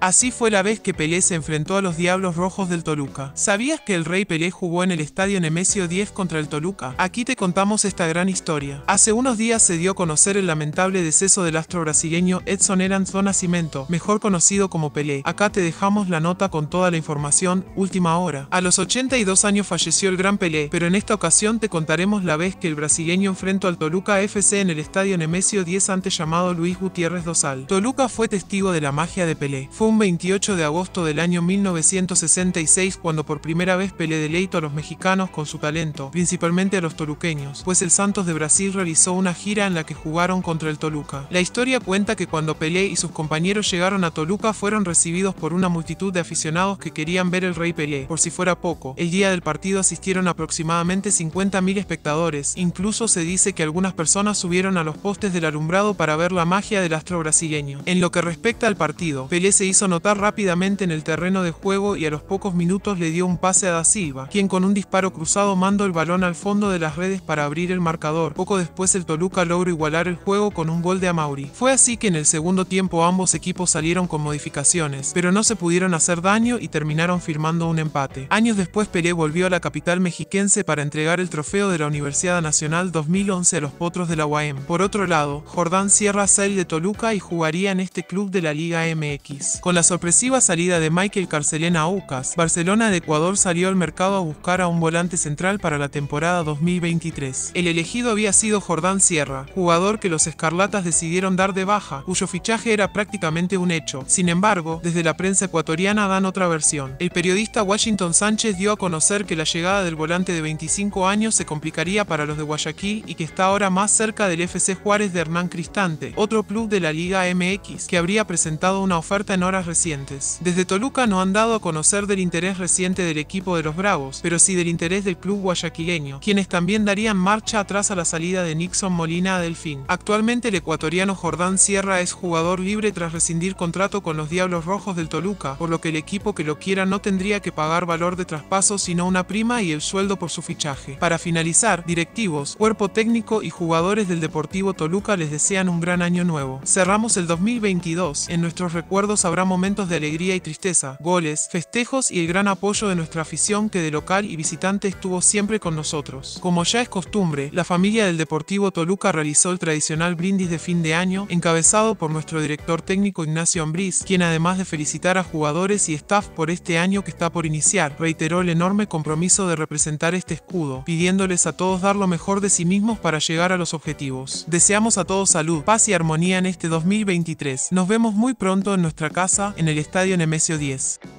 Así fue la vez que Pelé se enfrentó a los Diablos Rojos del Toluca. ¿Sabías que el Rey Pelé jugó en el Estadio Nemesio 10 contra el Toluca? Aquí te contamos esta gran historia. Hace unos días se dio a conocer el lamentable deceso del astro brasileño Edson Eranzo Nascimento, mejor conocido como Pelé. Acá te dejamos la nota con toda la información, última hora. A los 82 años falleció el gran Pelé, pero en esta ocasión te contaremos la vez que el brasileño enfrentó al Toluca FC en el Estadio Nemesio 10 antes llamado Luis Gutiérrez Dosal. Toluca fue testigo de la magia de Pelé un 28 de agosto del año 1966 cuando por primera vez Pelé deleitó a los mexicanos con su talento, principalmente a los toluqueños, pues el Santos de Brasil realizó una gira en la que jugaron contra el Toluca. La historia cuenta que cuando Pelé y sus compañeros llegaron a Toluca fueron recibidos por una multitud de aficionados que querían ver el Rey Pelé. Por si fuera poco, el día del partido asistieron aproximadamente 50.000 espectadores, incluso se dice que algunas personas subieron a los postes del alumbrado para ver la magia del astro brasileño. En lo que respecta al partido, Pelé se hizo hizo notar rápidamente en el terreno de juego y a los pocos minutos le dio un pase a Da quien con un disparo cruzado mandó el balón al fondo de las redes para abrir el marcador. Poco después el Toluca logró igualar el juego con un gol de Amauri. Fue así que en el segundo tiempo ambos equipos salieron con modificaciones, pero no se pudieron hacer daño y terminaron firmando un empate. Años después Pelé volvió a la capital mexiquense para entregar el trofeo de la Universidad Nacional 2011 a los Potros de la UAM. Por otro lado, Jordán cierra sale de Toluca y jugaría en este club de la Liga MX. Con la sorpresiva salida de Michael Carcelén a UCAS, Barcelona de Ecuador salió al mercado a buscar a un volante central para la temporada 2023. El elegido había sido Jordán Sierra, jugador que los Escarlatas decidieron dar de baja, cuyo fichaje era prácticamente un hecho. Sin embargo, desde la prensa ecuatoriana dan otra versión. El periodista Washington Sánchez dio a conocer que la llegada del volante de 25 años se complicaría para los de Guayaquil y que está ahora más cerca del FC Juárez de Hernán Cristante, otro club de la Liga MX, que habría presentado una oferta en hora recientes. Desde Toluca no han dado a conocer del interés reciente del equipo de los Bravos, pero sí del interés del club guayaquileño, quienes también darían marcha atrás a la salida de Nixon Molina a Delfín. Actualmente el ecuatoriano Jordán Sierra es jugador libre tras rescindir contrato con los Diablos Rojos del Toluca, por lo que el equipo que lo quiera no tendría que pagar valor de traspaso sino una prima y el sueldo por su fichaje. Para finalizar, directivos, cuerpo técnico y jugadores del Deportivo Toluca les desean un gran año nuevo. Cerramos el 2022, en nuestros recuerdos habrá momentos de alegría y tristeza, goles, festejos y el gran apoyo de nuestra afición que de local y visitante estuvo siempre con nosotros. Como ya es costumbre, la familia del Deportivo Toluca realizó el tradicional brindis de fin de año, encabezado por nuestro director técnico Ignacio Ambriz, quien además de felicitar a jugadores y staff por este año que está por iniciar, reiteró el enorme compromiso de representar este escudo, pidiéndoles a todos dar lo mejor de sí mismos para llegar a los objetivos. Deseamos a todos salud, paz y armonía en este 2023. Nos vemos muy pronto en nuestra casa en el Estadio Nemesio 10.